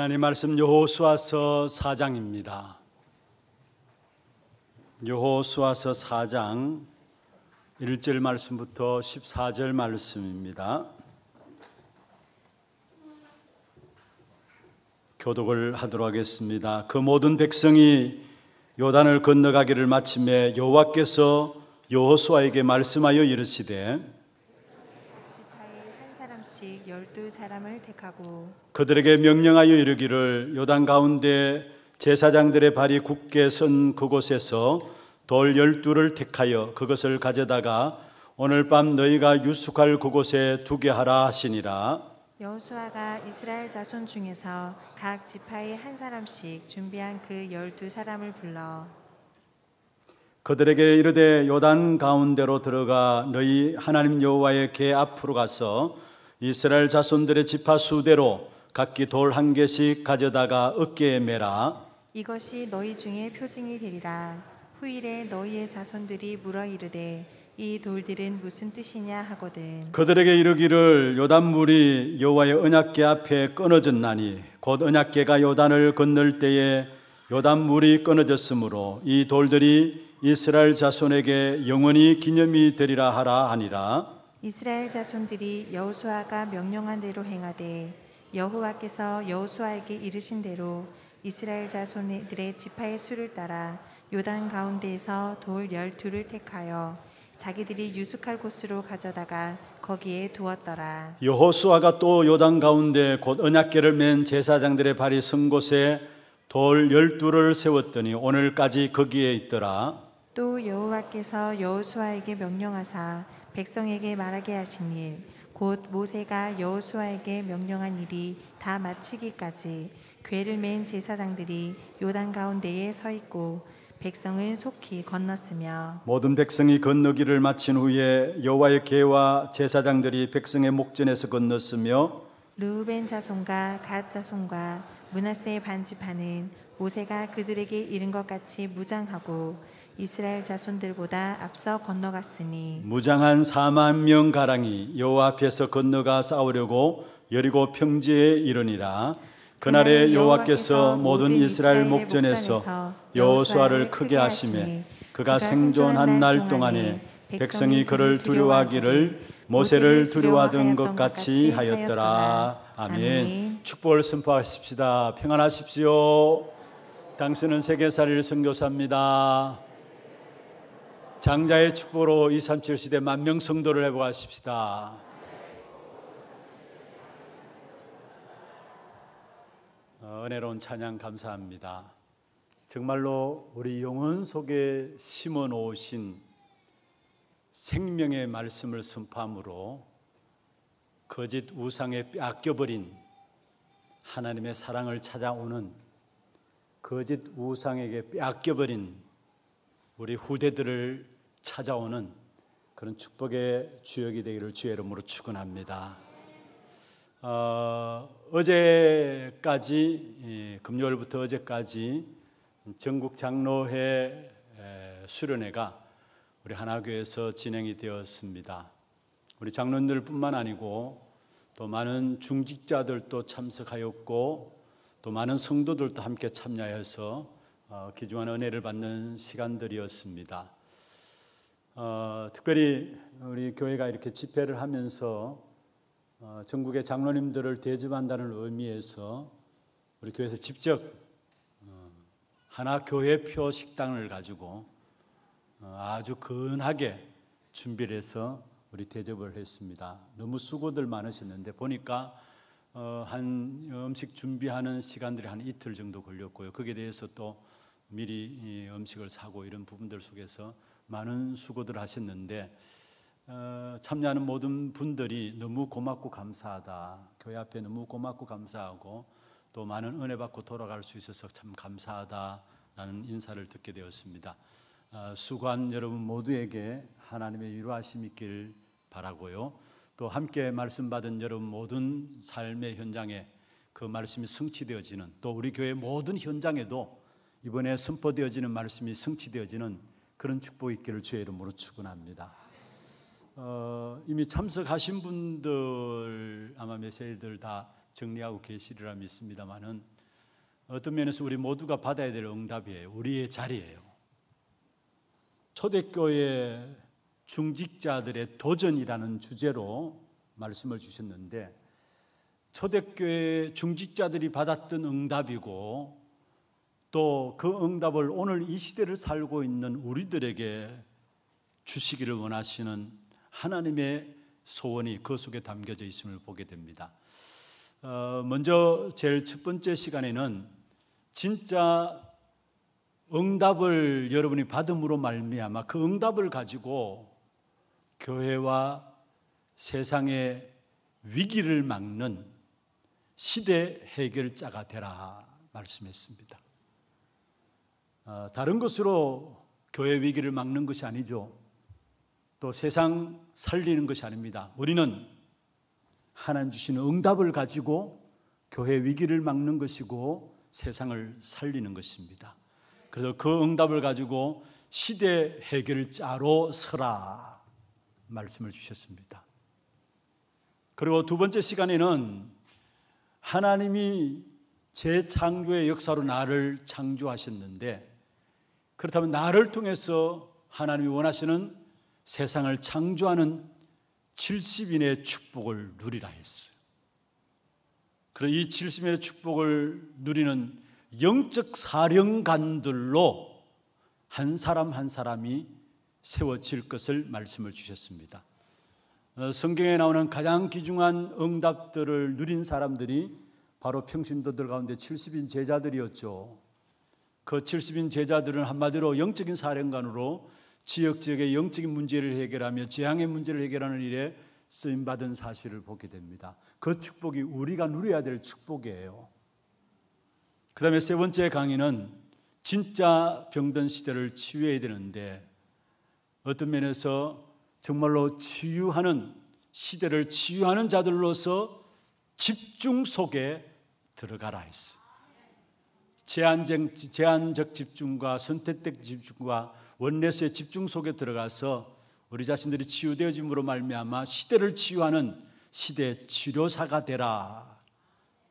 하나님 말씀 여호수아서 4장입니다. 여호수아서 4장 1절 말씀부터 14절 말씀입니다. 교독을 하도록 하겠습니다. 그 모든 백성이 요단을 건너가기를 마침에 여호와께서 여호수아에게 말씀하여 이르시되 열두 사람을 택하고 그들에게 명령하여 이르기를 요단 가운데 제사장들의 발이 굳게 선 그곳에서 돌 열두를 택하여 그것을 가져다가 오늘 밤 너희가 유숙할 그곳에 두게 하라 하시니라 여호수아가 이스라엘 자손 중에서 각 지파의 한 사람씩 준비한 그 열두 사람을 불러 그들에게 이르되 요단 가운데로 들어가 너희 하나님 여호와의 계 앞으로 가서 이스라엘 자손들의 지파 수대로 각기 돌 한 개씩 가져다가 어깨에 매라 이것이 너희 중에 표징이 되리라 후일에 너희의 자손들이 물어 이르되 이 돌들은 무슨 뜻이냐 하거든 그들에게 이르기를 요단물이 여호와의 언약궤 앞에 끊어졌나니 곧 언약궤가 요단을 건널 때에 요단물이 끊어졌으므로 이 돌들이 이스라엘 자손에게 영원히 기념이 되리라 하라 하니라 이스라엘 자손들이 여호수아가 명령한 대로 행하되 여호와께서 여호수아에게 이르신 대로 이스라엘 자손들의 지파의 수를 따라 요단 가운데에서 돌 열두를 택하여 자기들이 유숙할 곳으로 가져다가 거기에 두었더라. 여호수아가 또 요단 가운데 곧 언약궤를 맨 제사장들의 발이 선 곳에 돌 열두를 세웠더니 오늘까지 거기에 있더라. 또 여호와께서 여호수아에게 명령하사 백성에게 말하게 하신 일, 곧 모세가 여호수아에게 명령한 일이 다 마치기까지 괴를 맨 제사장들이 요단 가운데에 서 있고 백성은 속히 건넜으며 모든 백성이 건너기를 마친 후에 여호와의 개와 제사장들이 백성의 목전에서 건넜으며 루벤 자손과 갓 자손과 문하세의 반지파는 모세가 그들에게 이른 것 같이 무장하고 이스라엘 자손들보다 앞서 건너갔으니 무장한 4만 명가량이 여호와 앞에서 건너가 싸우려고 여리고 평지에 이르니라 그날에 여호와께서 모든 이스라엘 목전에서 여호수아를 크게 하심에 그가 생존한 날 동안에 백성이 그를 두려워하기를 모세를 두려워하던 것 같이 하였더라. 아멘. 축복을 선포하십시다. 평안하십시오. 당신은 세계사를 선교사입니다. 장자의 축복으로 237 시대 만명 성도를 회복하십시다. 어, 은혜로운 찬양 감사합니다. 정말로 우리 영혼 속에 심어 놓으신 생명의 말씀을 선포함으로 거짓 우상에 빼겨버린 하나님의 사랑을 찾아오는 거짓 우상에게 빼겨버린 우리 후대들을 찾아오는 그런 축복의 주역이 되기를 주의 이름으로 축원합니다. 어, 제까지 예, 금요일부터 어제까지 전국 장로회 수련회가 우리 하나교에서 진행이 되었습니다. 우리 장로들뿐만 아니고 또 많은 중직자들도 참석하였고 또 많은 성도들도 함께 참여해서 어, 귀중한 은혜를 받는 시간들이었습니다. 어, 특별히 우리 교회가 이렇게 집회를 하면서 어, 전국의 장로님들을 대접한다는 의미에서 우리 교회에서 직접 어, 하나 교회표 식당을 가지고 어, 아주 근하게 준비를 해서 우리 대접을 했습니다. 너무 수고들 많으셨는데 보니까 어, 한 어, 음식 준비하는 시간들이 한 이틀 정도 걸렸고요. 거기에 대해서 또 미리 음식을 사고 이런 부분들 속에서 많은 수고들 하셨는데 어, 참여하는 모든 분들이 너무 고맙고 감사하다. 교회 앞에 너무 고맙고 감사하고 또 많은 은혜 받고 돌아갈 수 있어서 참 감사하다라는 인사를 듣게 되었습니다. 어, 수고한 여러분 모두에게 하나님의 위로하심 있길 바라고요. 또 함께 말씀 받은 여러분 모든 삶의 현장에 그 말씀이 성취되어지는 또 우리 교회 모든 현장에도 이번에 선포되어지는 말씀이 성취되어지는 그런 축복이 있기를 주의 이름으로 축원합니다. 어, 이미 참석하신 분들 아마 메시지들 다 정리하고 계시리라 믿습니다만은 어떤 면에서 우리 모두가 받아야 될 응답이에요. 우리의 자리예요. 초대교회 중직자들의 도전이라는 주제로 말씀을 주셨는데 초대교회 중직자들이 받았던 응답이고 또 그 응답을 오늘 이 시대를 살고 있는 우리들에게 주시기를 원하시는 하나님의 소원이 그 속에 담겨져 있음을 보게 됩니다. 어, 먼저 제일 첫 번째 시간에는 진짜 응답을 여러분이 받음으로 말미암아 그 응답을 가지고 교회와 세상의 위기를 막는 시대 해결자가 되라 말씀했습니다. 아, 다른 것으로 교회 위기를 막는 것이 아니죠. 또 세상 살리는 것이 아닙니다. 우리는 하나님 주신 응답을 가지고 교회 위기를 막는 것이고 세상을 살리는 것입니다. 그래서 그 응답을 가지고 시대 해결자로 서라 말씀을 주셨습니다. 그리고 두 번째 시간에는 하나님이 재창조의 역사로 나를 창조하셨는데 그렇다면 나를 통해서 하나님이 원하시는 세상을 창조하는 70인의 축복을 누리라 했어요. 이 70인의 축복을 누리는 영적 사령관들로 한 사람 한 사람이 세워질 것을 말씀을 주셨습니다. 어, 성경에 나오는 가장 귀중한 응답들을 누린 사람들이 바로 평신도들 가운데 70인 제자들이었죠. 그 70인 제자들은 한마디로 영적인 사령관으로 지역 지역의 영적인 문제를 해결하며 재앙의 문제를 해결하는 일에 쓰임 받은 사실을 보게 됩니다. 그 축복이 우리가 누려야 될 축복이에요. 그다음에 세 번째 강의는 진짜 병든 시대를 치유해야 되는데 어떤 면에서 정말로 치유하는 시대를 치유하는 자들로서 집중 속에 들어가라 했어. 제한적, 제한적 집중과 선택적 집중과 원내스의 집중 속에 들어가서 우리 자신들이 치유되어짐으로 말미암아 시대를 치유하는 시대 치료사가 되라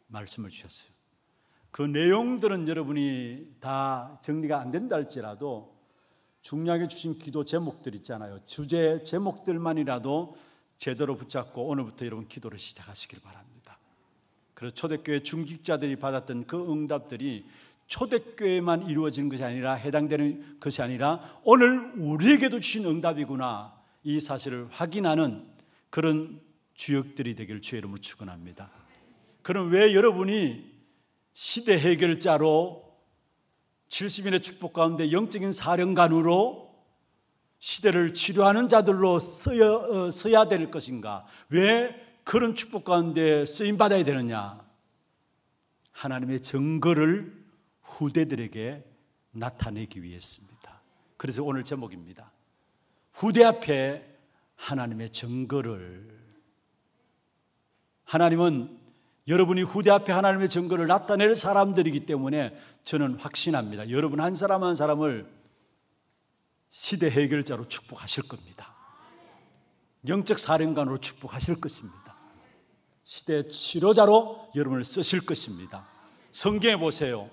말씀을 주셨어요. 그 내용들은 여러분이 다 정리가 안 된다 할지라도 중요하게 주신 기도 제목들 있잖아요. 주제 제목들만이라도 제대로 붙잡고 오늘부터 여러분 기도를 시작하시길 바랍니다. 그래서 초대교회 중직자들이 받았던 그 응답들이 초대교회만 이루어진 것이 아니라 해당되는 것이 아니라 오늘 우리에게도 주신 응답이구나 이 사실을 확인하는 그런 주역들이 되기 주의 이름으로 축원합니다. 그럼 왜 여러분이 시대 해결자로 70인의 축복 가운데 영적인 사령관으로 시대를 치료하는 자들로 쓰여, 어, 써야 될 것인가? 왜 그런 축복 가운데 쓰임 받아야 되느냐? 하나님의 증거를 후대들에게 나타내기 위해서입니다. 그래서 오늘 제목입니다. 후대 앞에 하나님의 증거를 하나님은 여러분이 후대 앞에 하나님의 증거를 나타낼 사람들이기 때문에 저는 확신합니다. 여러분 한 사람 한 사람을 시대 해결자로 축복하실 겁니다. 영적 사령관으로 축복하실 것입니다. 시대 치료자로 여러분을 쓰실 것입니다. 성경에 보세요.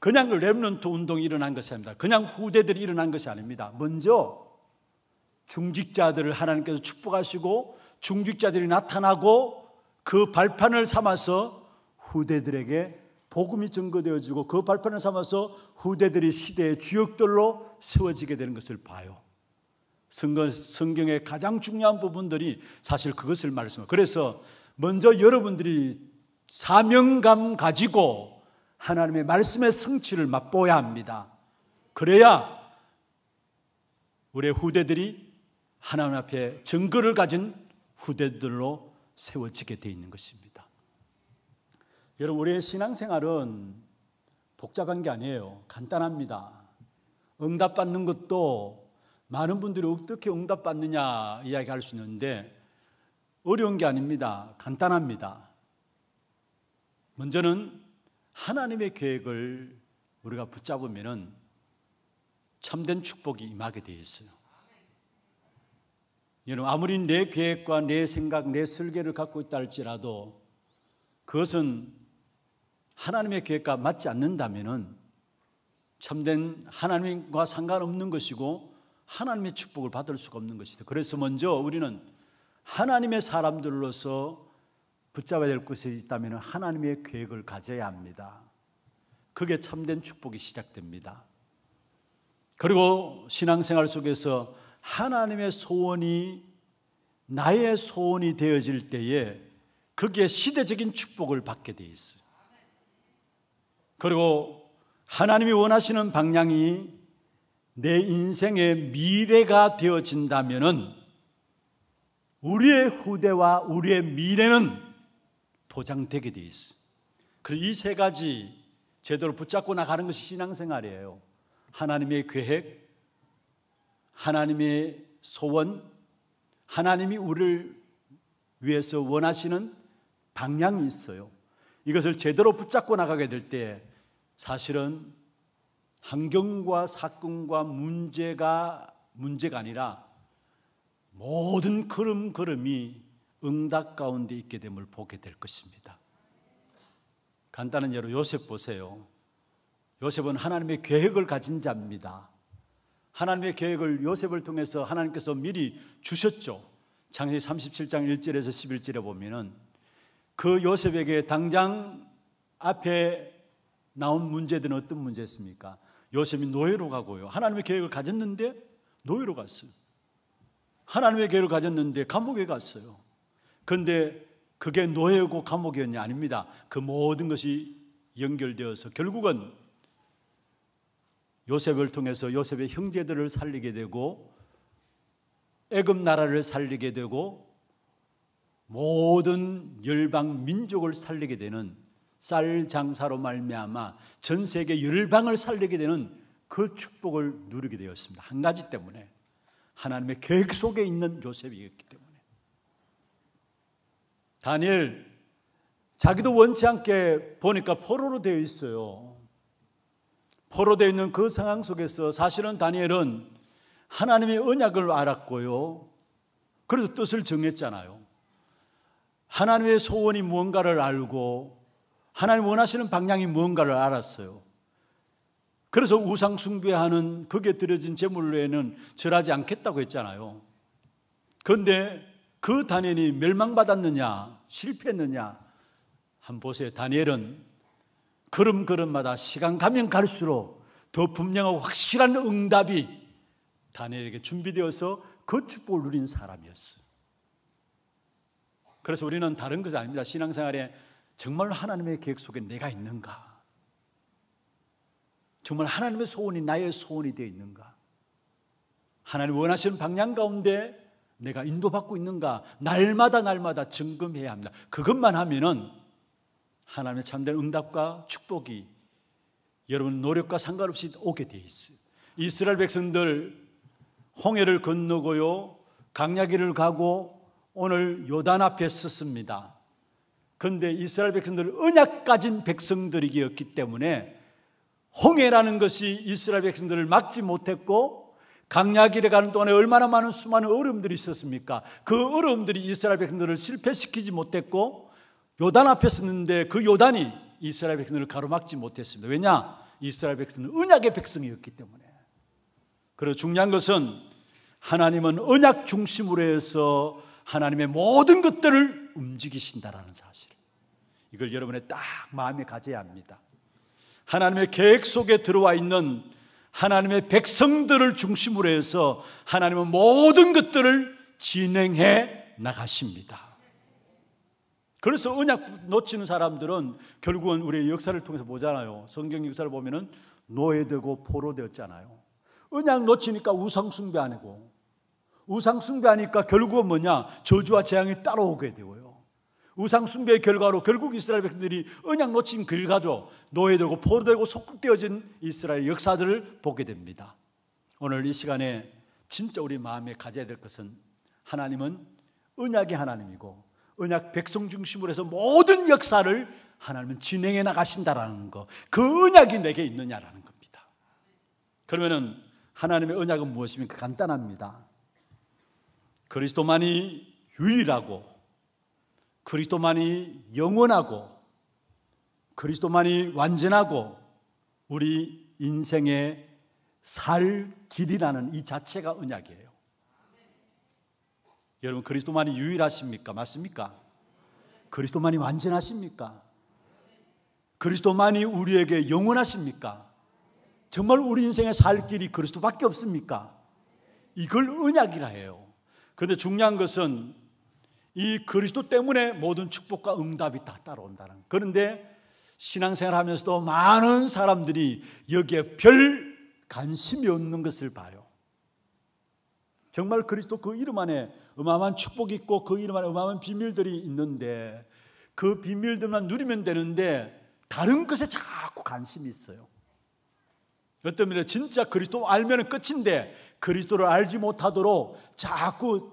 그냥 랩런트 운동이 일어난 것이 아닙니다. 그냥 후대들이 일어난 것이 아닙니다. 먼저 중직자들을 하나님께서 축복하시고 중직자들이 나타나고 그 발판을 삼아서 후대들에게 복음이 증거되어지고 그 발판을 삼아서 후대들이 시대의 주역들로 세워지게 되는 것을 봐요. 성경의 가장 중요한 부분들이 사실 그것을 말씀니다 그래서 먼저 여러분들이 사명감 가지고 하나님의 말씀의 성취를 맛보야 합니다. 그래야 우리의 후대들이 하나님 앞에 증거를 가진 후대들로 세워지게 되어 있는 것입니다. 여러분 우리의 신앙생활은 복잡한 게 아니에요. 간단합니다. 응답받는 것도 많은 분들이 어떻게 응답받느냐 이야기할 수 있는데 어려운 게 아닙니다. 간단합니다. 먼저는 하나님의 계획을 우리가 붙잡으면 참된 축복이 임하게 되어 있어요. 여러분 아무리 내 계획과 내 생각, 내 설계를 갖고 있다 할지라도 그것은 하나님의 계획과 맞지 않는다면은 참된 하나님과 상관없는 것이고 하나님의 축복을 받을 수가 없는 것이다. 그래서 먼저 우리는 하나님의 사람들로서 붙잡아야 될 것이 있다면 하나님의 계획을 가져야 합니다. 그게 참된 축복이 시작됩니다. 그리고 신앙생활 속에서 하나님의 소원이 나의 소원이 되어질 때에 거기에 시대적인 축복을 받게 돼 있어요. 그리고 하나님이 원하시는 방향이 내 인생의 미래가 되어진다면 우리의 후대와 우리의 미래는 보장되게 돼 있어. 그래서 이세 가지 제도를 붙잡고 나가는 것이 신앙생활이에요. 하나님의 계획, 하나님의 소원, 하나님이 우리를 위해서 원하시는 방향이 있어요. 이것을 제대로 붙잡고 나가게 될 때 사실은 환경과 사건과 문제가 문제가 아니라 모든 걸음 걸음이 응답 가운데 있게 됨을 보게 될 것입니다. 간단한 예로 요셉 보세요. 요셉은 하나님의 계획을 가진 자입니다. 하나님의 계획을 요셉을 통해서 하나님께서 미리 주셨죠. 창세기 37장 1절에서 11절에 보면은 그 요셉에게 당장 앞에 나온 문제들은 어떤 문제였습니까? 요셉이 노예로 가고요. 하나님의 계획을 가졌는데 노예로 갔어요. 하나님의 계획을 가졌는데 감옥에 갔어요. 그런데 그게 노예고 감옥이었냐? 아닙니다. 그 모든 것이 연결되어서 결국은 요셉을 통해서 요셉의 형제들을 살리게 되고 애굽 나라를 살리게 되고 모든 열방 민족을 살리게 되는 쌀 장사로 말미암아 전 세계 열방을 살리게 되는 그 축복을 누리게 되었습니다. 한 가지 때문에 하나님의 계획 속에 있는 요셉이었기 때문에 다니엘 자기도 원치 않게 보니까 포로로 되어 있어요. 포로되어 있는 그 상황 속에서 사실은 다니엘은 하나님의 언약을 알았고요. 그래서 뜻을 정했잖아요. 하나님의 소원이 무언가를 알고 하나님 원하시는 방향이 무언가를 알았어요. 그래서 우상 숭배하는 거기에 들진 제물로에는 절하지 않겠다고 했잖아요. 그런데 그 다니엘이 멸망받았느냐, 실패했느냐? 한 보세요. 다니엘은 걸음걸음마다 시간 가면 갈수록 더 분명하고 확실한 응답이 다니엘에게 준비되어서 그 축복을 누린 사람이었어요. 그래서 우리는 다른 것이 아닙니다. 신앙생활에 정말 하나님의 계획 속에 내가 있는가? 정말 하나님의 소원이 나의 소원이 되어 있는가? 하나님 원하시는 방향 가운데 내가 인도받고 있는가? 날마다 날마다 점검해야 합니다. 그것만 하면은 하나님의 참된 응답과 축복이 여러분 노력과 상관없이 오게 돼 있어요. 이스라엘 백성들 홍해를 건너고요. 강야기를 가고 오늘 요단 앞에 섰습니다. 근데 이스라엘 백성들은 약 가진 백성들이었기 때문에 홍해라는 것이 이스라엘 백성들을 막지 못했고 강야길에 가는 동안에 얼마나 많은 수많은 어려움들이 있었습니까? 그 어려움들이 이스라엘 백성들을 실패시키지 못했고 요단 앞에 섰는데 그 요단이 이스라엘 백성을 가로막지 못했습니다. 왜냐? 이스라엘 백성은 언약의 백성이었기 때문에. 그리고 중요한 것은 하나님은 언약 중심으로 해서 하나님의 모든 것들을 움직이신다라는 사실. 이걸 여러분의 딱 마음에 가져야 합니다. 하나님의 계획 속에 들어와 있는 하나님의 백성들을 중심으로 해서 하나님은 모든 것들을 진행해 나가십니다. 그래서 언약 놓치는 사람들은 결국은 우리 역사를 통해서 보잖아요. 성경 역사를 보면은 노예되고 포로되었잖아요. 언약 놓치니까 우상숭배하고 우상숭배하니까 결국은 뭐냐? 저주와 재앙이 따라오게 되고요. 우상숭배의 결과로 결국 이스라엘 백성들이 언약 놓친 길 가죠. 노예되고 포로되고 속국되어진 이스라엘 역사들을 보게 됩니다. 오늘 이 시간에 진짜 우리 마음에 가져야 될 것은 하나님은 언약의 하나님이고 언약 백성 중심으로 해서 모든 역사를 하나님은 진행해 나가신다라는 거. 그 언약이 내게 있느냐라는 겁니다. 그러면은 하나님의 언약은 무엇입니까? 그 간단합니다. 그리스도만이 유일하고 그리스도만이 영원하고 그리스도만이 완전하고 우리 인생의 살 길이라는 이 자체가 언약이에요. 여러분 그리스도만이 유일하십니까? 맞습니까? 그리스도만이 완전하십니까? 그리스도만이 우리에게 영원하십니까? 정말 우리 인생에 살 길이 그리스도밖에 없습니까? 이걸 언약이라 해요. 그런데 중요한 것은 이 그리스도 때문에 모든 축복과 응답이 다 따라온다는. 그런데 신앙생활 하면서도 많은 사람들이 여기에 별 관심이 없는 것을 봐요. 정말 그리스도 그 이름 안에 어마어마한 축복이 있고 그 이름 안에 어마어마한 비밀들이 있는데 그 비밀들만 누리면 되는데 다른 것에 자꾸 관심이 있어요. 어떤 면에 진짜 그리스도 알면 끝인데 그리스도를 알지 못하도록 자꾸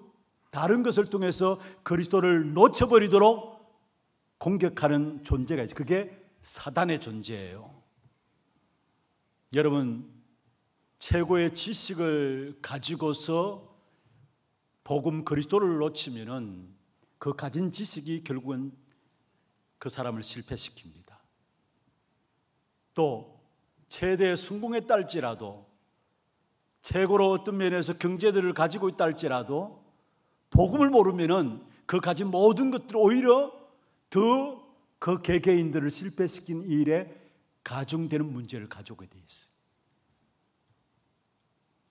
다른 것을 통해서 그리스도를 놓쳐버리도록 공격하는 존재가 있어요. 그게 사단의 존재예요. 여러분, 최고의 지식을 가지고서 복음 그리스도를 놓치면은 그 가진 지식이 결국은 그 사람을 실패시킵니다. 또 최대의 성공에 딸지라도 최고로 어떤 면에서 경제들을 가지고 있다 지라도 복음을 모르면은 그 가진 모든 것들 오히려 더 그 개개인들을 실패시킨 일에 가중되는 문제를 가져오돼 있어요.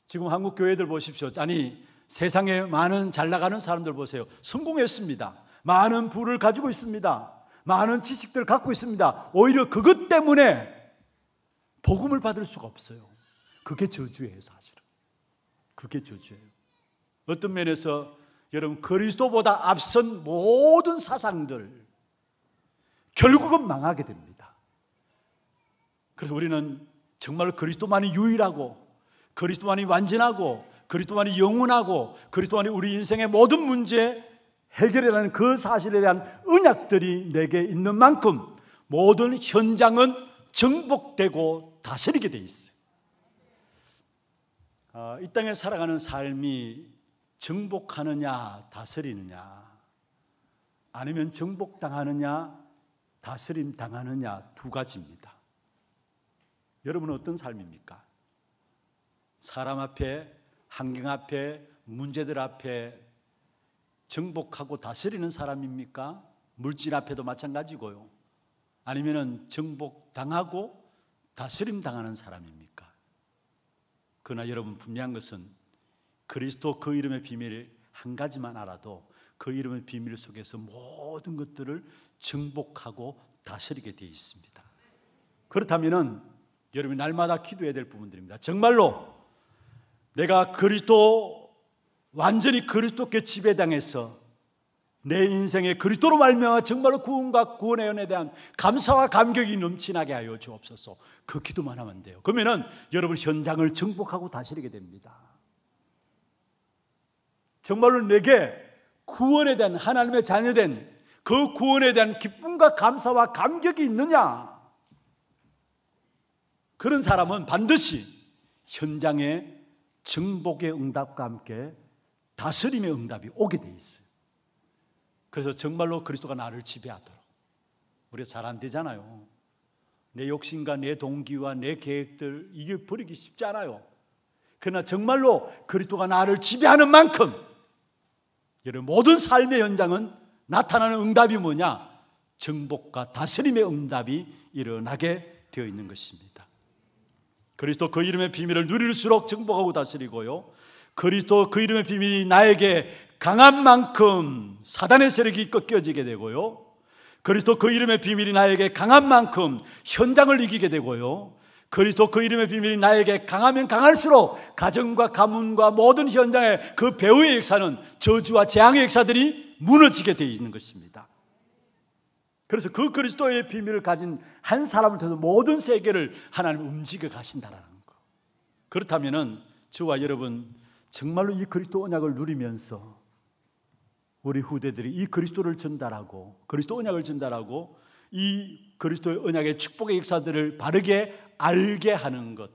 지금 한국 교회들 보십시오. 아니 세상에 많은 잘 나가는 사람들 보세요. 성공했습니다. 많은 부를 가지고 있습니다. 많은 지식들을 갖고 있습니다. 오히려 그것 때문에 복음을 받을 수가 없어요. 그게 저주예요, 사실은. 그게 저주예요. 어떤 면에서 여러분 그리스도보다 앞선 모든 사상들 결국은 망하게 됩니다. 그래서 우리는 정말 그리스도만이 유일하고 그리스도만이 완전하고 그리스도 안이 영원하고 그리스도 안이 우리 인생의 모든 문제 해결이라는 그 사실에 대한 은약들이 내게 있는 만큼 모든 현장은 정복되고 다스리게 돼 있어요. 아, 이 땅에 살아가는 삶이 정복하느냐, 다스리느냐, 아니면 정복당하느냐, 다스림 당하느냐 두 가지입니다. 여러분은 어떤 삶입니까? 사람 앞에 환경 앞에 문제들 앞에 정복하고 다스리는 사람입니까? 물질 앞에도 마찬가지고요. 아니면은 정복당하고 다스림 당하는 사람입니까? 그러나 여러분 분명한 것은 그리스도 그 이름의 비밀한 가지만 알아도 그 이름의 비밀 속에서 모든 것들을 정복하고 다스리게 되어 있습니다. 그렇다면은 여러분이 날마다 기도해야 될 부분들입니다. 정말로 내가 그리스도 완전히 그리스도께 지배당해서 내 인생에 그리스도로 말미암아 정말로 구원과 구원의 연에 대한 감사와 감격이 넘치나게 하여 주옵소서. 그 기도만 하면 돼요. 그러면은 여러분 현장을 정복하고 다스리게 됩니다. 정말로 내게 구원에 대한 하나님의 자녀된 그 구원에 대한 기쁨과 감사와 감격이 있느냐? 그런 사람은 반드시 현장에 정복의 응답과 함께 다스림의 응답이 오게 돼 있어요. 그래서 정말로 그리스도가 나를 지배하도록. 우리 잘안 되잖아요. 내 욕심과 내 동기와 내 계획들 이게 버리기 쉽지 않아요. 그러나 정말로 그리스도가 나를 지배하는 만큼 여러 모든 삶의 현장은 나타나는 응답이 뭐냐? 정복과 다스림의 응답이 일어나게 되어 있는 것입니다. 그리스도 그 이름의 비밀을 누릴수록 증복하고 다스리고요. 그리스도 그 이름의 비밀이 나에게 강한 만큼 사단의 세력이 꺾여지게 되고요. 그리스도 그 이름의 비밀이 나에게 강한 만큼 현장을 이기게 되고요. 그리스도 그 이름의 비밀이 나에게 강하면 강할수록 가정과 가문과 모든 현장의 그 배우의 역사는 저주와 재앙의 역사들이 무너지게 되어 있는 것입니다. 그래서 그 그리스도의 비밀을 가진 한 사람을 통해서 모든 세계를 하나님 움직여 가신다라는 거. 그렇다면은 저와 여러분 정말로 이 그리스도 언약을 누리면서 우리 후대들이 이 그리스도를 전달하고 그리스도 언약을 전달하고 이 그리스도의 언약의 축복의 역사들을 바르게 알게 하는 것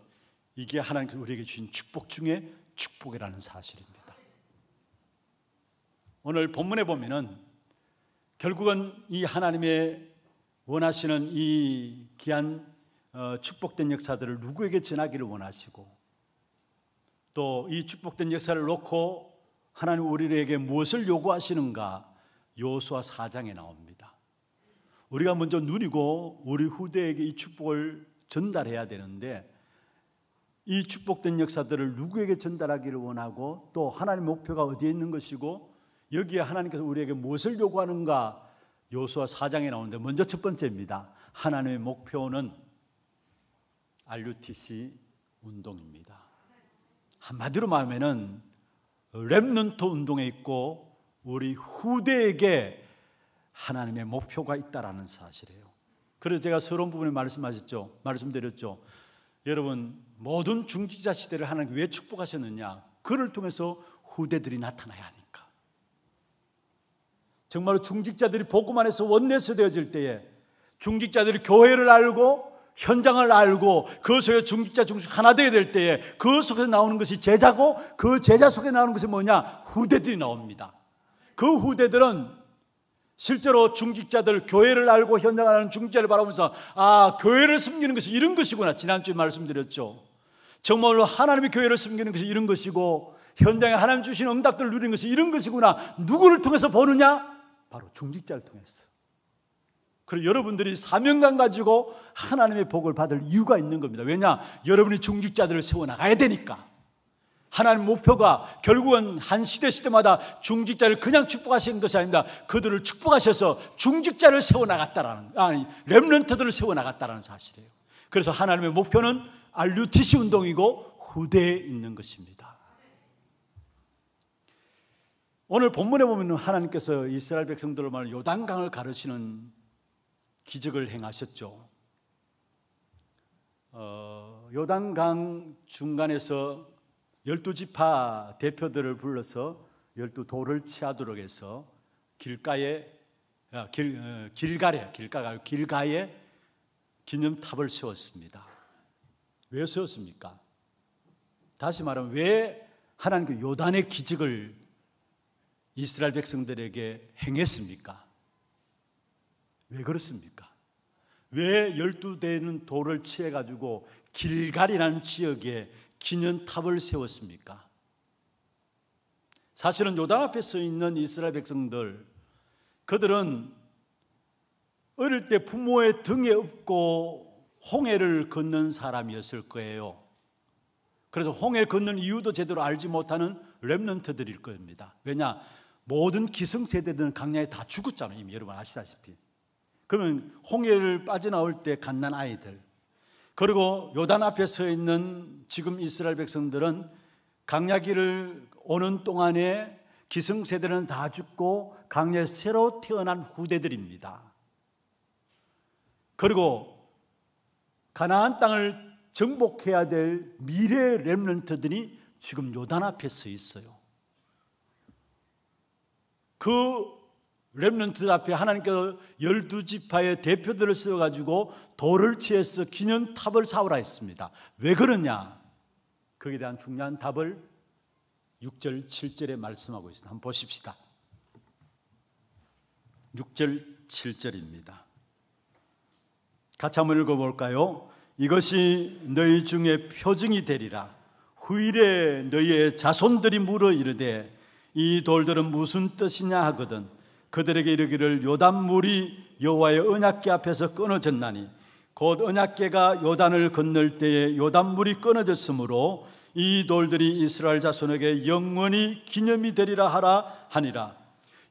이게 하나님께서 우리에게 주신 축복 중에 축복이라는 사실입니다. 오늘 본문에 보면은 결국은 이 하나님의 원하시는 이 귀한 어, 축복된 역사들을 누구에게 전하기를 원하시고 또 이 축복된 역사를 놓고 하나님 우리에게 무엇을 요구하시는가 요수와 사장에 나옵니다. 우리가 먼저 누리고 우리 후대에게 이 축복을 전달해야 되는데 이 축복된 역사들을 누구에게 전달하기를 원하고 또 하나님 목표가 어디에 있는 것이고 여기에 하나님께서 우리에게 무엇을 요구하는가? 요수와 사장에 나오는데 먼저 첫 번째입니다. 하나님의 목표는 RUTC 운동입니다. 한마디로 말하면은 랩넌트 운동에 있고 우리 후대에게 하나님의 목표가 있다라는 사실이에요. 그래서 제가 서론 부분에 말씀하셨죠. 말씀드렸죠. 여러분 모든 중직자 시대를 하나님 왜 축복하셨느냐? 그를 통해서 후대들이 나타나야 하니 정말로 중직자들이 복음 안에서 원내서 되어질 때에 중직자들이 교회를 알고 현장을 알고 그 속에 중직자 중직 하나 되어야 될 때에 그 속에서 나오는 것이 제자고 그 제자 속에 나오는 것이 뭐냐 후대들이 나옵니다. 그 후대들은 실제로 중직자들 교회를 알고 현장을 하는 중직자를 바라보면서 아 교회를 숨기는 것이 이런 것이구나 지난주에 말씀드렸죠. 정말로 하나님의 교회를 숨기는 것이 이런 것이고 현장에 하나님 주신 응답들을 누리는 것이 이런 것이구나. 누구를 통해서 보느냐? 바로 중직자를 통해서. 그리고 여러분들이 사명감 가지고 하나님의 복을 받을 이유가 있는 겁니다. 왜냐? 여러분이 중직자들을 세워나가야 되니까. 하나님 목표가 결국은 한 시대 시대마다 중직자를 그냥 축복하신 것이 아닙니다. 그들을 축복하셔서 중직자를 세워나갔다라는, 아니, 랩런트들을 세워나갔다라는 사실이에요. 그래서 하나님의 목표는 알류티시 운동이고 후대에 있는 것입니다. 오늘 본문에 보면 하나님께서 이스라엘 백성들을 말 요단강을 가르시는 기적을 행하셨죠. 어, 요단강 중간에서 열두 지파 대표들을 불러서 열두 돌을 치하도록 해서 길가에 아, 길, 어, 길가래 길가가 길가에 기념탑을 세웠습니다. 왜 세웠습니까? 다시 말하면 왜 하나님께 요단의 기적을 이스라엘 백성들에게 행했습니까? 왜 그렇습니까? 왜 열두 대는 돌을 취해 가지고 길갈이라는 지역에 기념탑을 세웠습니까? 사실은 요단 앞에 서 있는 이스라엘 백성들 그들은 어릴 때 부모의 등에 업고 홍해를 걷는 사람이었을 거예요. 그래서 홍해 걷는 이유도 제대로 알지 못하는 렘넌트들일 겁니다. 왜냐? 모든 기승세대들은 강야에 다 죽었잖아요. 이미 여러분 아시다시피. 그러면 홍해를 빠져나올 때 갓난 아이들 그리고 요단 앞에 서 있는 지금 이스라엘 백성들은 강야기를 오는 동안에 기성세대는 다 죽고 강야에 새로 태어난 후대들입니다. 그리고 가나안 땅을 정복해야 될 미래 렘런트들이 지금 요단 앞에 서 있어요. 그 렘넌트들 앞에 하나님께서 열두 지파의 대표들을 세워가지고 돌을 취해서 기념탑을 사오라 했습니다. 왜 그러냐? 거기에 대한 중요한 답을 6절, 7절에 말씀하고 있습니다. 한번 보십시다. 6절, 7절입니다. 같이 한번 읽어볼까요? 이것이 너희 중에 표징이 되리라. 후일에 너희의 자손들이 물어 이르되 이 돌들은 무슨 뜻이냐 하거든 그들에게 이르기를 요단물이 여호와의 언약궤 앞에서 끊어졌나니 곧 언약궤가 요단을 건널 때에 요단물이 끊어졌으므로 이 돌들이 이스라엘 자손에게 영원히 기념이 되리라 하라 하니라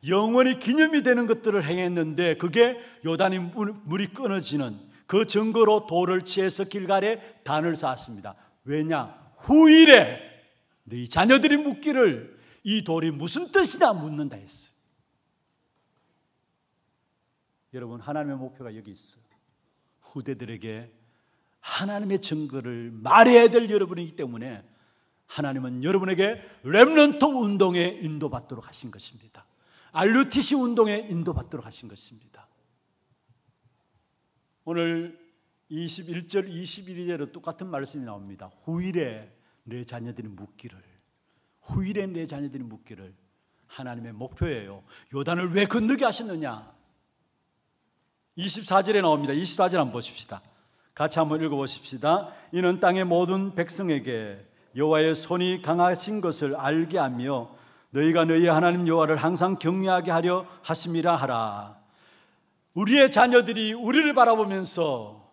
영원히 기념이 되는 것들을 행했는데 그게 요단이 물이 끊어지는 그 증거로 돌을 취해서 길가에 단을 쌓았습니다 왜냐? 후일에 네 자녀들이 묻기를 이 돌이 무슨 뜻이냐 묻는다 했어요. 여러분 하나님의 목표가 여기 있어. 후대들에게 하나님의 증거를 말해야 될 여러분이기 때문에 하나님은 여러분에게 렘넌트 운동에 인도받도록 하신 것입니다. 알루티시 운동에 인도받도록 하신 것입니다. 오늘 21절 21절에 똑같은 말씀이 나옵니다. 후일에 내 자녀들이 묻기를 후일에 내 자녀들이 묻기를 하나님의 목표예요. 요단을 왜 건너게 하셨느냐? 24절에 나옵니다. 24절 한번 보십시다. 같이 한번 읽어 보십시다. 이는 땅의 모든 백성에게 여호와의 손이 강하신 것을 알게 하며 너희가 너희 하나님 여호와를 항상 경외하게 하려 하심이라 하라. 우리의 자녀들이 우리를 바라보면서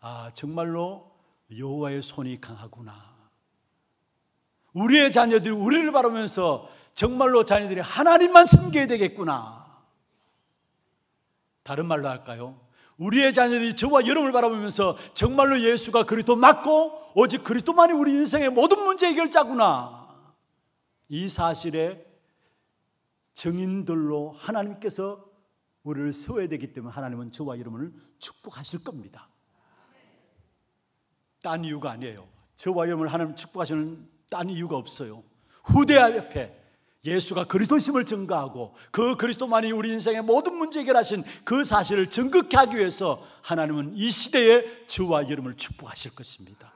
아 정말로 여호와의 손이 강하구나. 우리의 자녀들이 우리를 바라면서 정말로 자녀들이 하나님만 섬겨야 되겠구나. 다른 말로 할까요? 우리의 자녀들이 저와 여러분을 바라보면서 정말로 예수가 그리스도 맞고 오직 그리스도만이 우리 인생의 모든 문제 해결자구나. 이 사실에 정인들로 하나님께서 우리를 세워야 되기 때문에 하나님은 저와 여러분을 축복하실 겁니다. 딴 이유가 아니에요. 저와 여러분을 하나님 축복하시는 딴 이유가 없어요. 후대 앞에 예수가 그리스도심을 증거하고 그 그리스도만이 우리 인생의 모든 문제 해결하신 그 사실을 증거케 하기 위해서 하나님은 이 시대에 저와 여러분을 축복하실 것입니다.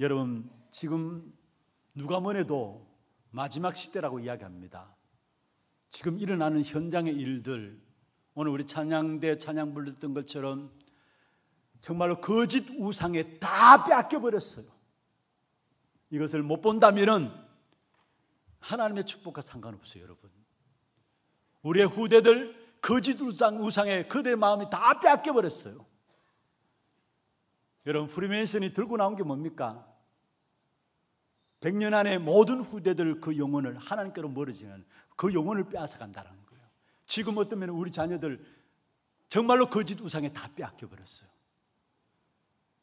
여러분 지금 누가 뭐래도 마지막 시대라고 이야기합니다. 지금 일어나는 현장의 일들 오늘 우리 찬양대 찬양 불렀던 것처럼 정말로 거짓 우상에 다 빼앗겨 버렸어요. 이것을 못본다면 하나님의 축복과 상관없어요, 여러분. 우리의 후대들 거짓 우상, 우에 그들의 마음이 다 빼앗겨버렸어요. 여러분, 프리메이슨이 들고 나온 게 뭡니까? 100년 안에 모든 후대들 그 영혼을 하나님께로 멀어지는 그 영혼을 빼앗아 간다는 거예요. 지금 어떠면 우리 자녀들 정말로 거짓 우상에 다 빼앗겨 버렸어요.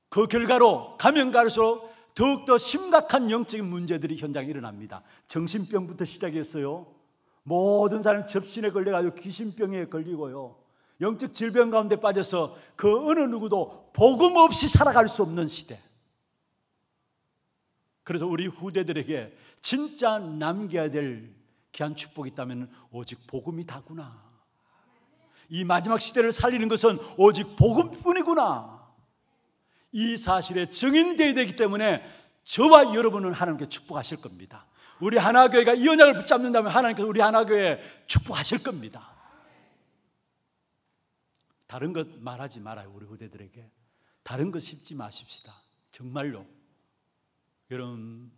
그 결과로 가면 갈수록 더욱더 심각한 영적인 문제들이 현장에 일어납니다. 정신병부터 시작했어요. 모든 사람이 접신에 걸려가지고 귀신병에 걸리고요. 영적 질병 가운데 빠져서 그 어느 누구도 복음 없이 살아갈 수 없는 시대. 그래서 우리 후대들에게 진짜 남겨야 될 귀한 축복이 있다면 오직 복음이 다구나. 이 마지막 시대를 살리는 것은 오직 복음뿐이구나. 이 사실에 증인되어야 되기 때문에 저와 여러분은 하나님께 축복하실 겁니다. 우리 하나교회가 이 언약을 붙잡는다면 하나님께서 우리 하나교회 축복하실 겁니다. 다른 것 말하지 말아요, 우리 후대들에게. 다른 것 씹지 마십시다. 정말로. 여러분,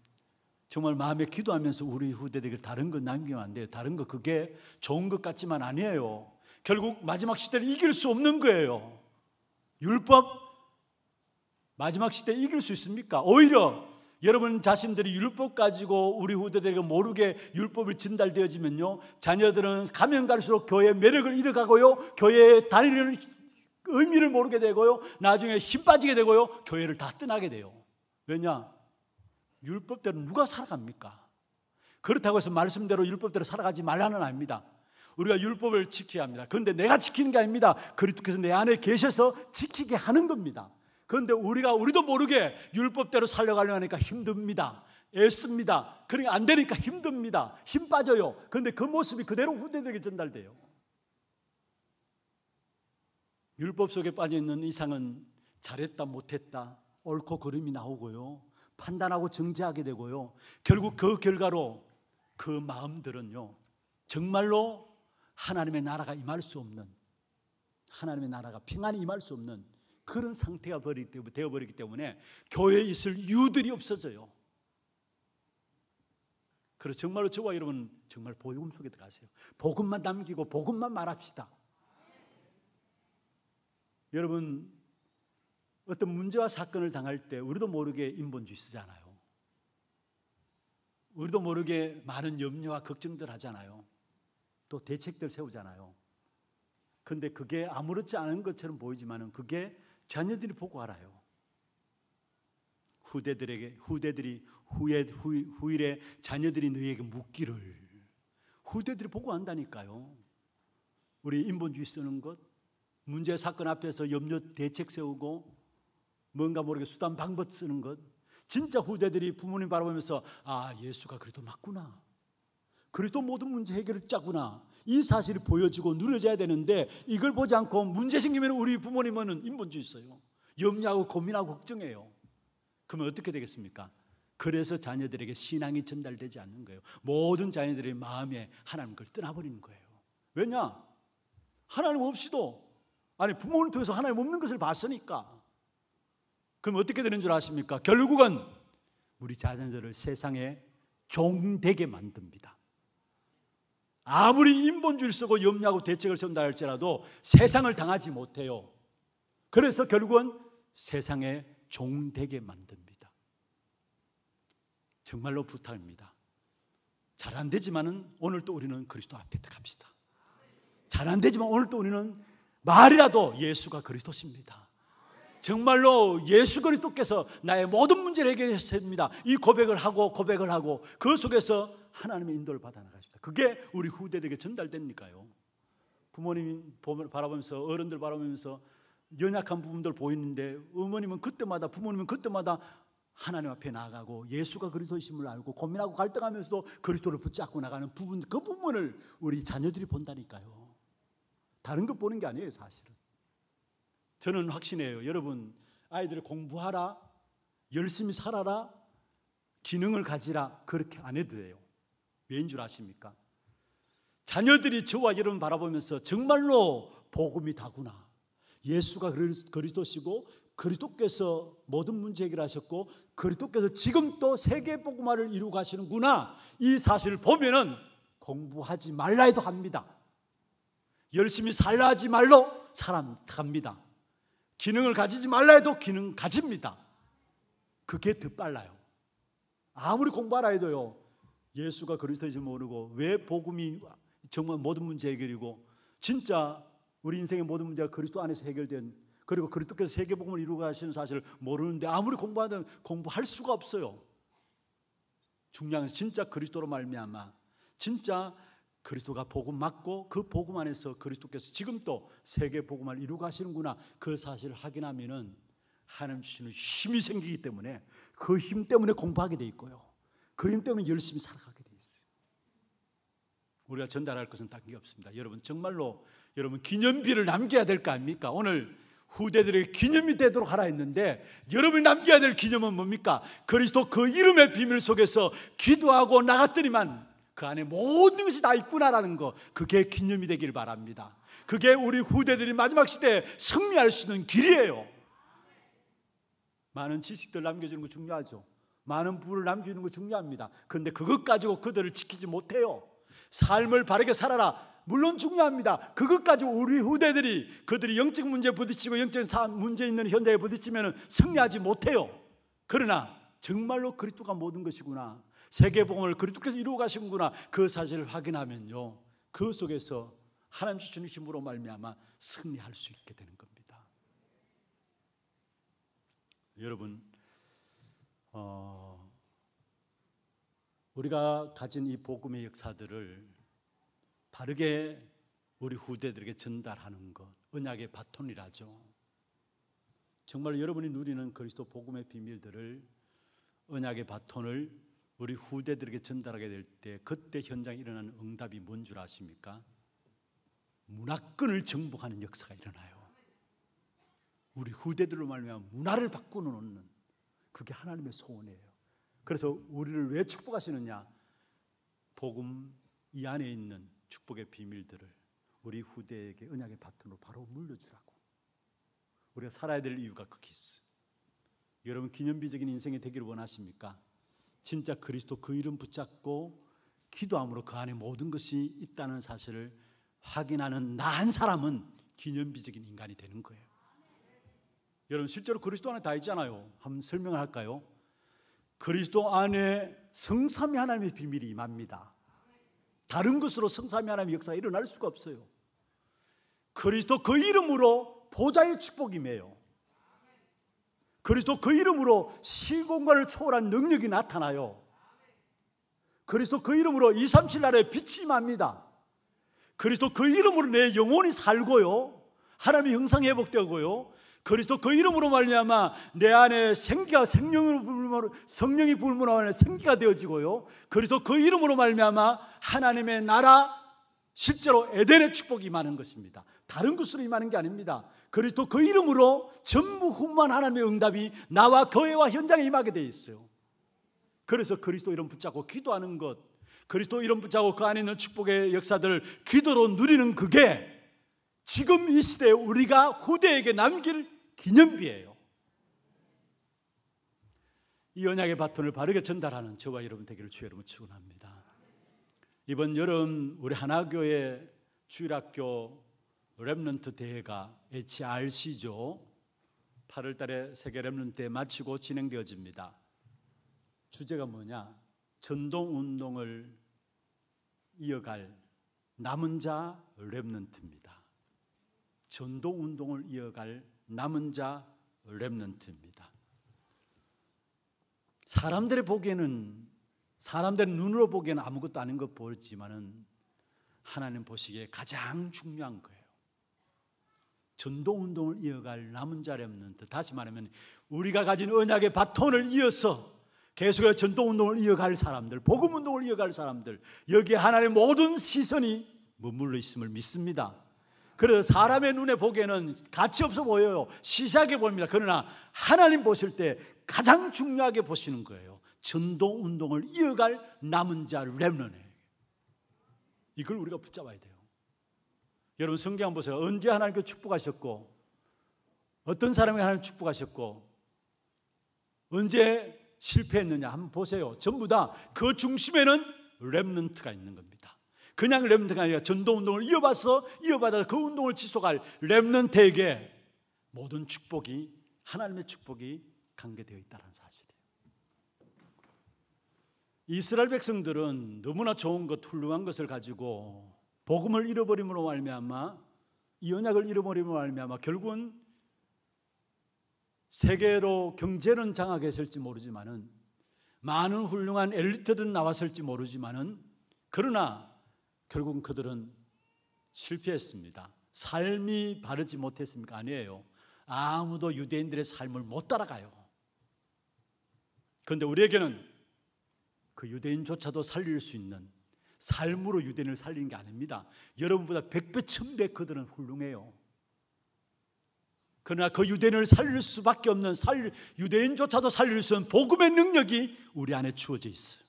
정말 마음에 기도하면서 우리 후대들에게 다른 것 남기면 안 돼요. 다른 것 그게 좋은 것 같지만 아니에요. 결국 마지막 시대를 이길 수 없는 거예요. 율법, 마지막 시대에 이길 수 있습니까? 오히려 여러분 자신들이 율법 가지고 우리 후대들에게 모르게 율법을 진달되어지면요 자녀들은 가면 갈수록 교회의 매력을 잃어가고요 교회에 다니는 의미를 모르게 되고요 나중에 힘 빠지게 되고요 교회를 다 떠나게 돼요 왜냐? 율법대로 누가 살아갑니까? 그렇다고 해서 말씀대로 율법대로 살아가지 말라는 아닙니다 우리가 율법을 지켜야 합니다 그런데 내가 지키는 게 아닙니다 그리스도께서 내 안에 계셔서 지키게 하는 겁니다 그런데 우리가 우리도 모르게 율법대로 살려가려 하니까 힘듭니다. 애씁니다. 그러니까 안 되니까 힘듭니다. 힘 빠져요. 그런데 그 모습이 그대로 후대에게 전달돼요. 율법 속에 빠져 있는 이상은 잘했다 못했다 옳고 그름이 나오고요. 판단하고 정죄하게 되고요. 결국 그 결과로 그 마음들은요. 정말로 하나님의 나라가 임할 수 없는 하나님의 나라가 평안히 임할 수 없는 그런 상태가 되어버리기 때문에 교회에 있을 이 유들이 없어져요. 그래서 정말로 저와 여러분 정말 보육 속에 들어가세요. 복음만 남기고 복음만 말합시다. 여러분 어떤 문제와 사건을 당할 때 우리도 모르게 인본주의 쓰잖아요. 우리도 모르게 많은 염려와 걱정들 하잖아요. 또 대책들 세우잖아요. 근데 그게 아무렇지 않은 것처럼 보이지만 그게 자녀들이 보고 알아요. 후대들에게 후대들이 후에 후, 후일에 자녀들이 너희에게 묻기를 후대들이 보고 안다니까요. 우리 인본주의 쓰는 것 문제 사건 앞에서 염려 대책 세우고 뭔가 모르게 수단 방법 쓰는 것 진짜 후대들이 부모님 바라보면서 아 예수가 그래도 맞구나 그래도 리 모든 문제 해결을 짜구나. 이사실이보여지고 누려져야 되는데 이걸 보지 않고 문제 생기면 우리 부모님은 인본주의 있어요. 염려하고 고민하고 걱정해요. 그러면 어떻게 되겠습니까? 그래서 자녀들에게 신앙이 전달되지 않는 거예요. 모든 자녀들의 마음에 하나님을 떠나버리는 거예요. 왜냐? 하나님 없이도 아니 부모를 통해서 하나님 없는 것을 봤으니까. 그럼 어떻게 되는 줄 아십니까? 결국은 우리 자녀들을 세상에 종되게 만듭니다. 아무리 인본주의를 쓰고 염려하고 대책을 세운다 할지라도 세상을 당하지 못해요. 그래서 결국은 세상에 종되게 만듭니다. 정말로 부탁입니다. 잘 안 되지만은 오늘 도 우리는 그리스도 앞에 갑시다. 잘 안 되지만 오늘 도 우리는 말이라도 예수가 그리스도십니다. 정말로 예수 그리스도께서 나의 모든 문제를 해결했습니다. 이 고백을 하고 고백을 하고 그 속에서 하나님의 인도를 받아 나가십니다. 그게 우리 후대에게 전달되니까요. 부모님 바라보면서 어른들 바라보면서 연약한 부분들 보이는데 어머님은 그때마다 부모님은 그때마다 하나님 앞에 나가고 예수가 그리스도이심을 알고 고민하고 갈등하면서도 그리스도를 붙잡고 나가는 부분 그 부분을 우리 자녀들이 본다니까요. 다른 것 보는 게 아니에요, 사실은. 저는 확신해요. 여러분, 아이들 공부하라. 열심히 살아라. 기능을 가지라. 그렇게 안 해도 돼요. 왜인 줄 아십니까? 자녀들이 저와 여러분 바라보면서 정말로 복음이 다구나. 예수가 그리스도시고 그리스도께서 모든 문제 해결하셨고 그리스도께서 지금 또 세계 복음화를 이루고 가시는구나. 이 사실을 보면은 공부하지 말라 해도 합니다. 열심히 살라 하지 말로 사람 갑니다. 기능을 가지지 말라 해도 기능 가집니다. 그게 더 빨라요. 아무리 공부하라 해도요. 예수가 그리스도인지 모르고 왜 복음이 정말 모든 문제 해결이고 진짜 우리 인생의 모든 문제가 그리스도 안에서 해결된 그리고 그리스도께서 세계 복음을 이루고 가시는 사실을 모르는데 아무리 공부하든 공부할 수가 없어요. 중요한 진짜 그리스도로 말미암아 진짜 그리스도가 복음 맞고 그 복음 안에서 그리스도께서 지금 도 세계 복음을 이루고 하시는구나 그 사실을 확인하면은 하나님 주시는 힘이 생기기 때문에 그 힘 때문에 공부하게 돼 있고요. 그인 때문에 열심히 살아가게 돼 있어요. 우리가 전달할 것은 딱게 없습니다. 여러분 정말로 여러분 기념비를 남겨야 될 거 아닙니까? 오늘 후대들에게 기념이 되도록 하라 했는데 여러분이 남겨야 될 기념은 뭡니까? 그리스도 그 이름의 비밀 속에서 기도하고 나갔더니만 그 안에 모든 것이 다 있구나라는 거 그게 기념이 되길 바랍니다. 그게 우리 후대들이 마지막 시대에 승리할 수 있는 길이에요. 많은 지식들 남겨주는 거 중요하죠. 많은 부를 남기는 거 중요합니다. 그런데 그것 가지고 그들을 지키지 못해요. 삶을 바르게 살아라. 물론 중요합니다. 그것 가지 우리 후대들이 그들이 영적 문제 부딪히고 영적 문제 있는 현대에 부딪히면 승리하지 못해요. 그러나 정말로 그리스도가 모든 것이구나. 세계복음을 그리스도께서 이루어 가신구나. 그 사실을 확인하면요. 그 속에서 하나님 주신 힘으로 말미암아 승리할 수 있게 되는 겁니다. 여러분 어, 우리가 가진 이 복음의 역사들을 바르게 우리 후대들에게 전달하는 것, 은약의 바톤이라죠. 정말 여러분이 누리는 그리스도 복음의 비밀들을 언약의 바톤을 우리 후대들에게 전달하게 될 때 그때 현장에 일어나는 응답이 뭔 줄 아십니까? 문화권을 정복하는 역사가 일어나요. 우리 후대들로 말미암아 문화를 바꾸는 그게 하나님의 소원이에요. 그래서 우리를 왜 축복하시느냐? 복음 이 안에 있는 축복의 비밀들을 우리 후대에게 은약의 바톤으로 바로 물려주라고. 우리가 살아야 될 이유가 그 키스. 여러분 기념비적인 인생이 되기를 원하십니까? 진짜 그리스도 그 이름 붙잡고 기도함으로 그 안에 모든 것이 있다는 사실을 확인하는 나 한 사람은 기념비적인 인간이 되는 거예요. 여러분 실제로 그리스도 안에 다 있잖아요. 한번 설명을 할까요? 그리스도 안에 성삼위 하나님의 비밀이 임합니다. 다른 것으로 성삼위 하나님의 역사가 일어날 수가 없어요. 그리스도 그 이름으로 보좌의 축복이 매요. 그리스도 그 이름으로 시공간을 초월한 능력이 나타나요. 그리스도 그 이름으로 237 날에 빛이 맙니다. 그리스도 그 이름으로 내 영혼이 살고요. 하나님의 형상 회복되고요. 그리스도 그 이름으로 말미암아 내 안에 생기가 생명으 불문 하 성령이 불문하 안에 생기가 되어지고요. 그리스도 그 이름으로 말미암아 하나님의 나라 실제로 에덴의 축복이 임하 것입니다. 다른 것으로 임하는 게 아닙니다. 그리스도 그 이름으로 전부 흠만 하나님의 응답이 나와 교회와 현장에 임하게 되어 있어요. 그래서 그리스도 이름 붙잡고 기도하는 것, 그리스도 이름 붙잡고 그 안에 있는 축복의 역사들을 기도로 누리는 그게 지금 이 시대에 우리가 후대에게 남길 기념비예요. 이 언약의 바톤을 바르게 전달하는 저와 여러분 되기를 주의 이름으 축원합니다. 이번 여름 우리 하나교회 주일학교 랩런트 대회가 HRC죠. 8월 달에 세계 랩런트 대회 마치고 진행되어집니다. 주제가 뭐냐? 전동 운동을 이어갈 남은 자 랩런트입니다. 전동 운동을 이어갈 남은 자 렘넌트입니다. 사람들의 보기에는 사람들의 눈으로 보기에는 아무것도 아닌 것 보이지만은 하나님 보시기에 가장 중요한 거예요. 전도 운동을 이어갈 남은 자 렘넌트 다시 말하면 우리가 가진 언약의 바톤을 이어서 계속해서 전도 운동을 이어갈 사람들, 복음 운동을 이어갈 사람들 여기에 하나님의 모든 시선이 머물러 있음을 믿습니다. 그래서 사람의 눈에 보기에는 가치 없어 보여요. 시시하게 보입니다. 그러나 하나님 보실 때 가장 중요하게 보시는 거예요. 전도 운동을 이어갈 남은 자 렘넌에 이걸 우리가 붙잡아야 돼요. 여러분 성경 한번 보세요. 언제 하나님께 축복하셨고 어떤 사람이 하나님 축복하셨고 언제 실패했느냐 한번 보세요. 전부 다 그 중심에는 렘넌트가 있는 겁니다. 그냥 렘넌트가 아니라 전도 운동을 이어받서 이어받아그 운동을 지속할 렘넌트에게 모든 축복이 하나님의 축복이 관계되어 있다는 사실이에요. 이스라엘 백성들은 너무나 좋은 것, 훌륭한 것을 가지고 복음을 잃어버림으로 말미암아 이 언약을 잃어버림으로 말미암아 결국은 세계로 경제는 장악했을지 모르지만은 많은 훌륭한 엘리트들은 나왔을지 모르지만은 그러나 결국 은 그들은 실패했습니다. 삶이 바르지 못했습니까? 아니에요. 아무도 유대인들의 삶을 못 따라가요. 그런데 우리에게는 그 유대인조차도 살릴 수 있는 삶으로 유대인을 살리는 게 아닙니다. 여러분보다 백배, 천배 그들은 훌륭해요. 그러나 그 유대인을 살릴 수밖에 없는 살 유대인조차도 살릴 수없는 복음의 능력이 우리 안에 주어져 있어요.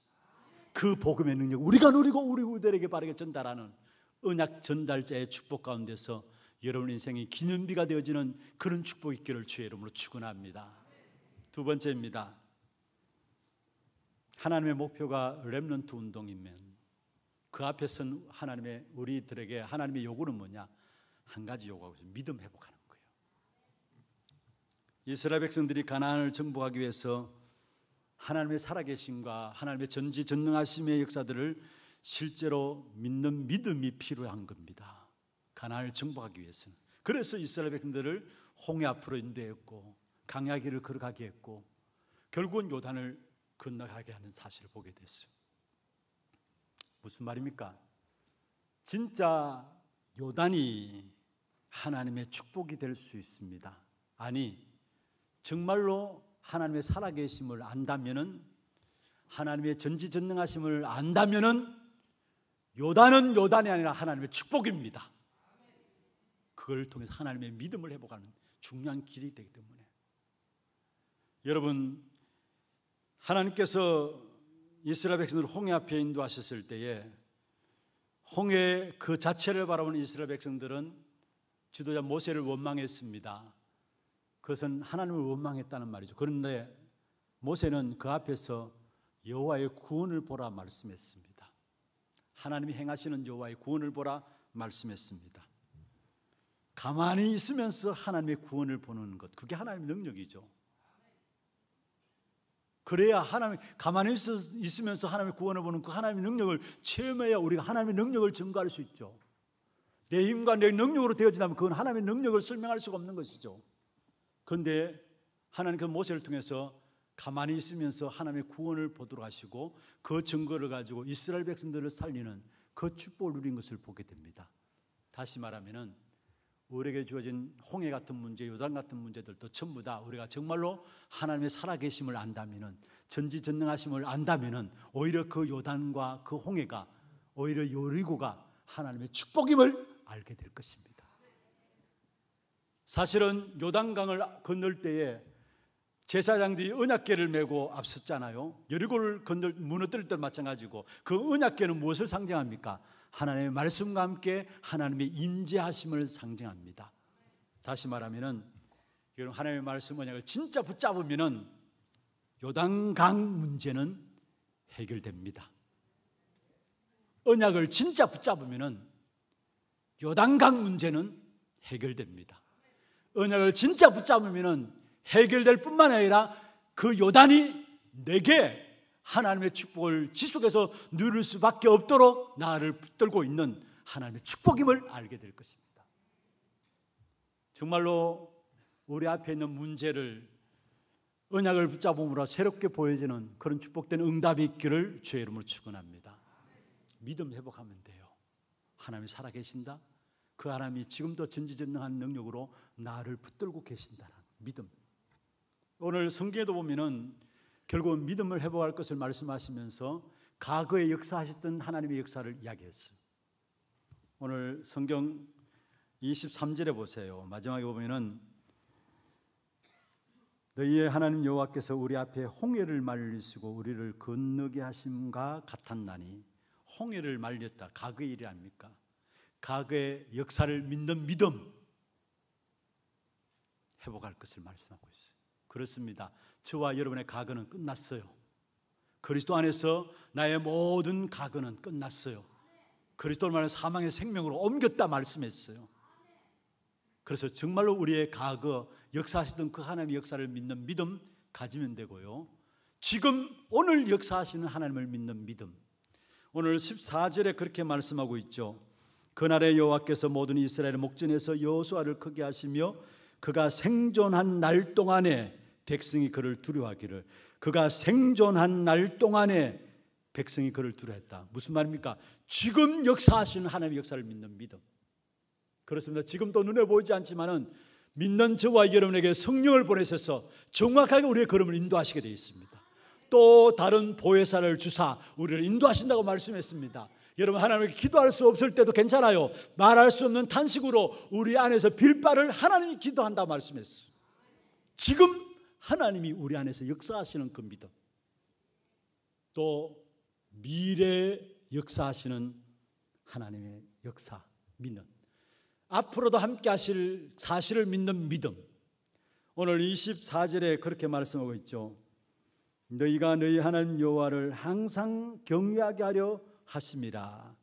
그 복음의 능력 우리가 누리고 우리 후대에게 바르게 전달하는 은약 전달자의 축복 가운데서 여러분 인생이 기념비가 되어지는 그런 축복 이 있기를 주의 이름으로 축원합니다. 두 번째입니다. 하나님의 목표가 렘넌트 운동이면 그 앞에선 하나님의 우리들에게 하나님의 요구는 뭐냐? 한 가지 요구하고 있어요. 믿음 회복하는 거예요. 이스라엘 백성들이 가나안을 정복하기 위해서 하나님의 살아계심과 하나님의 전지전능하심의 역사들을 실제로 믿는 믿음이 필요한 겁니다. 가나안을 정복하기 위해서는. 그래서 이스라엘 백성들을 홍해 앞으로 인도했고 강야길을 걸어가게 했고 결국은 요단을 건너가게 하는 사실을 보게 됐어요. 무슨 말입니까? 진짜 요단이 하나님의 축복이 될 수 있습니다. 아니 정말로 하나님의 살아계심을 안다면은 하나님의 전지전능하심을 안다면은 요단은 요단이 아니라 하나님의 축복입니다. 그걸 통해서 하나님의 믿음을 회복하는 중요한 길이 되기 때문에 여러분 하나님께서 이스라엘 백성을 홍해 앞에 인도하셨을 때에 홍해 그 자체를 바라보는 이스라엘 백성들은 지도자 모세를 원망했습니다. 그것은 하나님을 원망했다는 말이죠. 그런데 모세는 그 앞에서 여호와의 구원을 보라 말씀했습니다. 하나님이 행하시는 여호와의 구원을 보라 말씀했습니다. 가만히 있으면서 하나님의 구원을 보는 것 그게 하나님의 능력이죠. 그래야 하나님 가만히 있으면서 하나님의 구원을 보는 그 하나님의 능력을 체험해야 우리가 하나님의 능력을 증거할 수 있죠. 내 힘과 내 능력으로 되어진다면 그건 하나님의 능력을 설명할 수가 없는 것이죠. 그런데 하나님께서 그 모세를 통해서 가만히 있으면서 하나님의 구원을 보도록 하시고 그 증거를 가지고 이스라엘 백성들을 살리는 그 축복을 누린 것을 보게 됩니다. 다시 말하면은 우리에게 주어진 홍해 같은 문제, 요단 같은 문제들도 전부 다 우리가 정말로 하나님의 살아계심을 안다면은 전지전능하심을 안다면은 오히려 그 요단과 그 홍해가 오히려 요리고가 하나님의 축복임을 알게 될 것입니다. 사실은 요단강을 건널 때에 제사장들이 은약계를 메고 앞섰잖아요. 여리고를 건널 무너뜨릴 때 마찬가지고 그 은약계는 무엇을 상징합니까? 하나님의 말씀과 함께 하나님의 임재하심을 상징합니다. 다시 말하면은 여러 하나님의 말씀 언약을 진짜 붙잡으면은 요단강 문제는 해결됩니다. 언약을 진짜 붙잡으면은 요단강 문제는 해결됩니다. 언약을 진짜 붙잡으면 해결될 뿐만 아니라 그 요단이 내게 하나님의 축복을 지속해서 누릴 수밖에 없도록 나를 붙들고 있는 하나님의 축복임을 알게 될 것입니다. 정말로 우리 앞에 있는 문제를 언약을 붙잡음으로 새롭게 보여지는 그런 축복된 응답이 있기를 주의 이름으로 축원합니다. 믿음 회복하면 돼요. 하나님이 살아계신다. 그 하나님이 지금도 전지전능한 능력으로 나를 붙들고 계신다는 믿음. 오늘 성경에도 보면은 결국 믿음을 회복할 것을 말씀하시면서 과거에 역사하셨던 하나님의 역사를 이야기했어요. 오늘 성경 23절에 보세요. 마지막에 보면은 너희의 하나님 여호와께서 우리 앞에 홍해를 말리시고 우리를 건너게 하심과 같았나니 홍해를 말렸다. 과거 일이 아닙니까? 과거의 역사를 믿는 믿음 회복할 것을 말씀하고 있어요. 그렇습니다. 저와 여러분의 과거는 끝났어요. 그리스도 안에서 나의 모든 과거는 끝났어요. 그리스도를 말해 사망의 생명으로 옮겼다 말씀했어요. 그래서 정말로 우리의 과거 역사하시던 그 하나님의 역사를 믿는 믿음 가지면 되고요. 지금 오늘 역사하시는 하나님을 믿는 믿음. 오늘 14절에 그렇게 말씀하고 있죠. 그날에 여호와께서 모든 이스라엘 목전에서 여호수아를 크게 하시며 그가 생존한 날 동안에 백성이 그를 두려워하기를 그가 생존한 날 동안에 백성이 그를 두려워했다. 무슨 말입니까? 지금 역사하시는 하나님의 역사를 믿는 믿음. 그렇습니다. 지금도 눈에 보이지 않지만은 믿는 저와 여러분에게 성령을 보내셔서 정확하게 우리의 걸음을 인도하시게 되어 있습니다. 또 다른 보혜사를 주사 우리를 인도하신다고 말씀했습니다. 여러분 하나님께 기도할 수 없을 때도 괜찮아요. 말할 수 없는 탄식으로 우리 안에서 빌바를 하나님이 기도한다 말씀했어. 지금 하나님이 우리 안에서 역사하시는 겁니다. 그 또 미래 역사하시는 하나님의 역사 믿는 앞으로도 함께 하실 사실을 믿는 믿음. 오늘 24절에 그렇게 말씀하고 있죠. 너희가 너희 하나님 여호와를 항상 경외하게 하려 하십니다.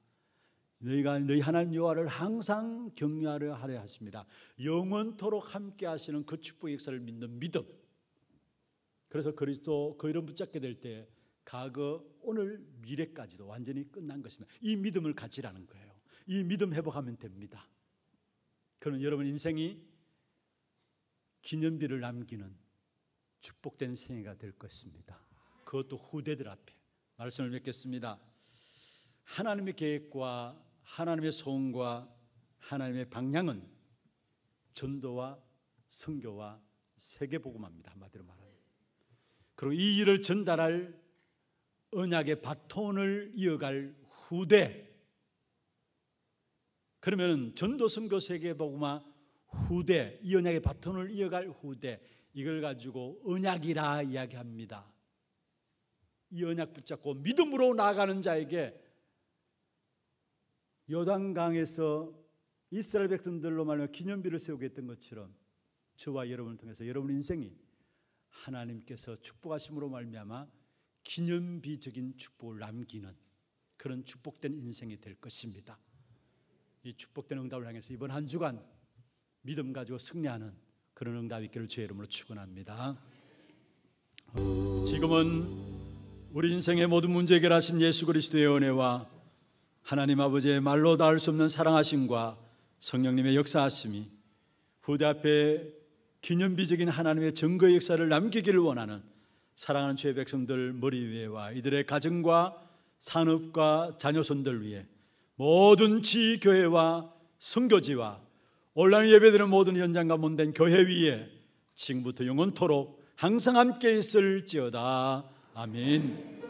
너희가 너희 하나님 여호와를 항상 경외하려 하려 하십니다. 영원토록 함께 하시는 그 축복의 역사를 믿는 믿음. 그래서 그리스도 그 이름 붙잡게 될 때 과거, 오늘, 미래까지도 완전히 끝난 것입니다. 이 믿음을 가지라는 거예요. 이 믿음 회복하면 됩니다. 그러면 여러분 인생이 기념비를 남기는 축복된 생애가 될 것입니다. 그것도 후대들 앞에 말씀을 뵙겠습니다. 하나님의 계획과 하나님의 소원과 하나님의 방향은 전도와 성교와 세계 복음합니다. 한마디로 말하면. 그리고 이 일을 전달할 언약의 바톤을 이어갈 후대. 그러면 전도 선교 세계 복음화 후대 이 언약의 바톤을 이어갈 후대 이걸 가지고 언약이라 이야기합니다. 이 언약 붙잡고 믿음으로 나아가는 자에게 요단강에서 이스라엘 백성들로 말하면 기념비를 세우게 했던 것처럼 저와 여러분을 통해서 여러분 인생이 하나님께서 축복하심으로 말미암아 기념비적인 축복을 남기는 그런 축복된 인생이 될 것입니다. 이 축복된 응답을 향해서 이번 한 주간 믿음 가지고 승리하는 그런 응답이 있기를 주의 이름으로 축원합니다. 지금은 우리 인생의 모든 문제 해결하신 예수 그리스도의 은혜와 하나님 아버지의 말로 닿을 수 없는 사랑하심과 성령님의 역사하심이 후대 앞에 기념비적인 하나님의 증거 역사를 남기기를 원하는 사랑하는 주의 백성들 머리 위에와 이들의 가정과 산업과 자녀손들 위에 모든 지교회와 성교지와 온라인 예배드리는 모든 현장과 몸된 교회 위에 지금부터 영원토록 항상 함께 있을지어다. 아멘.